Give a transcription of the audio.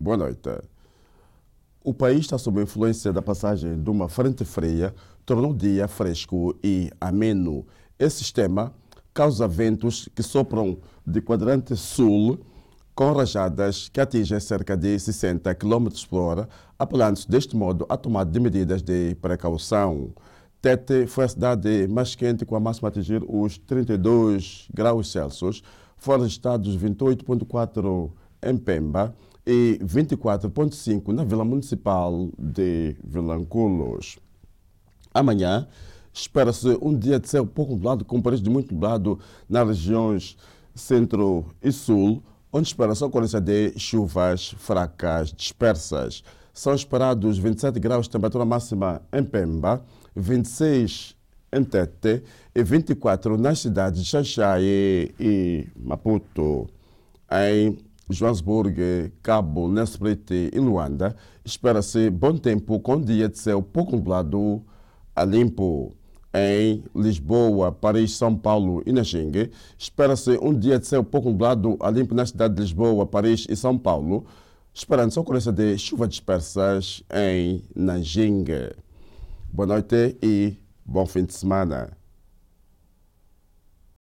Boa noite. O país está sob a influência da passagem de uma frente fria, tornou o dia fresco e ameno. Esse sistema causa ventos que sopram de quadrante sul, com rajadas que atingem cerca de 60 km por hora, apelando-se deste modo a tomada de medidas de precaução. Tete foi a cidade mais quente, com a máxima a atingir os 32 graus Celsius. Foram registrados 28,4 em Pemba e 24.5 na Vila Municipal de Vilanculos. Amanhã espera-se um dia de céu pouco nublado com paredes de muito nublado nas regiões centro e sul, onde espera-se a ocorrência de chuvas fracas dispersas. São esperados 27 graus de temperatura máxima em Pemba, 26 em Tete e 24 nas cidades de Xaxai e Maputo. Em Joanesburgo, Cabo, Nespreite e Luanda, espera-se bom tempo com dia de céu pouco nublado a limpo. Em Lisboa, Paris, São Paulo e na espera-se um dia de céu pouco nublado a limpo na cidade de Lisboa, Paris e São Paulo, esperando-se a ocorrência de chuvas dispersas em Nanjing. Boa noite e bom fim de semana.